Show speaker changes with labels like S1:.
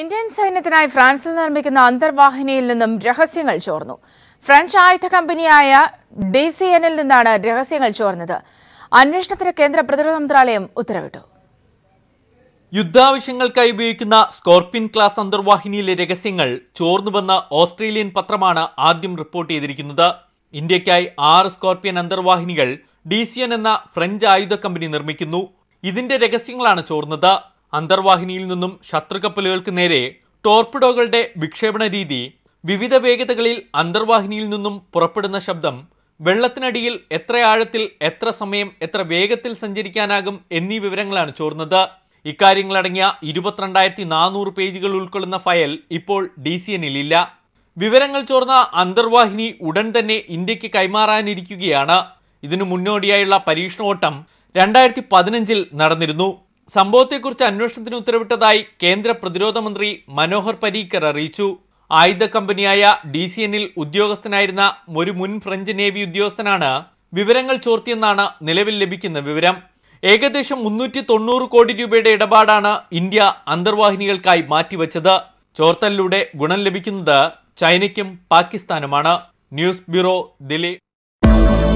S1: Indian സൈന്യത്തിനായി ഫ്രാൻസിൽ നിർമ്മിക്കുന്ന അന്തർവാഹിനിയിൽ നിന്നും രഹസ്യങ്ങൾ ചോർന്നു ഫ്രഞ്ച് ആയുധ കമ്പനിയായ ഡി സി എനിൽ നിന്നാണ് രഹസ്യങ്ങൾ ചോർന്നത് അന്വേഷണത്തിന് കേന്ദ്ര പ്രതിരോധ മന്ത്രാലയം ഉത്തരവിട്ടു
S2: യുദ്ധാവശ്യങ്ങൾക്കായി ഉപയോഗിക്കുന്ന സ്കോർപിൻ ക്ലാസ് അന്തർവാഹിനിയിലെ രഹസ്യങ്ങൾ ചോർന്നുവെന്ന ഓസ്ട്രേലിയൻ പത്രമാണ് ആദ്യം റിപ്പോർട്ട് ചെയ്തിരിക്കുന്നത് ഇന്ത്യക്കായി ആറ് സ്കോർപിയൻ അന്തർവാഹിനികൾ ഡി എന്ന ഫ്രഞ്ച് ആയുധ കമ്പനി നിർമ്മിക്കുന്നു ഇതിന്റെ രഹസ്യങ്ങളാണ് ചോർന്നത് അന്തർവാഹിനിയിൽ നിന്നും ശത്രുകപ്പലുകൾക്ക് നേരെ ടോർപിഡോകളുടെ വിക്ഷേപണ രീതി വിവിധ വേഗതകളിൽ അന്തർവാഹിനിയിൽ നിന്നും പുറപ്പെടുന്ന ശബ്ദം വെള്ളത്തിനടിയിൽ എത്ര ആഴത്തിൽ എത്ര സമയം എത്ര വേഗത്തിൽ സഞ്ചരിക്കാനാകും എന്നീ വിവരങ്ങളാണ് ചോർന്നത് ഇക്കാര്യങ്ങളടങ്ങിയ ഇരുപത്തിരണ്ടായിരത്തി നാനൂറ് പേജുകൾ ഉൾക്കൊള്ളുന്ന ഫയൽ ഇപ്പോൾ ഡി സി എന്നിലില്ല വിവരങ്ങൾ ചോർന്ന അന്തർവാഹിനി ഉടൻ തന്നെ ഇന്ത്യക്ക് കൈമാറാനിരിക്കുകയാണ് ഇതിനു മുന്നോടിയായുള്ള പരീക്ഷണ ഓട്ടം രണ്ടായിരത്തി പതിനഞ്ചിൽ നടന്നിരുന്നു സംഭവത്തെക്കുറിച്ച് അന്വേഷണത്തിന് ഉത്തരവിട്ടതായി കേന്ദ്ര പ്രതിരോധ മന്ത്രി മനോഹർ പരീക്കർ അറിയിച്ചു ആയുധ കമ്പനിയായ ഡി സി എന്നിൽ ഉദ്യോഗസ്ഥനായിരുന്ന ഒരു മുൻ ഫ്രഞ്ച് നേവി ഉദ്യോഗസ്ഥനാണ് വിവരങ്ങൾ ചോർത്തിയെന്നാണ് നിലവിൽ ലഭിക്കുന്ന വിവരം ഏകദേശം മുന്നൂറ്റി തൊണ്ണൂറ് കോടി രൂപയുടെ ഇടപാടാണ് ഇന്ത്യ അന്തർവാഹിനികൾക്കായി മാറ്റിവെച്ചത് ചോർത്തലിലൂടെ ഗുണം ലഭിക്കുന്നത് ചൈനയ്ക്കും പാകിസ്ഥാനുമാണ് ന്യൂസ്
S1: ബ്യൂറോ ദിലീപ്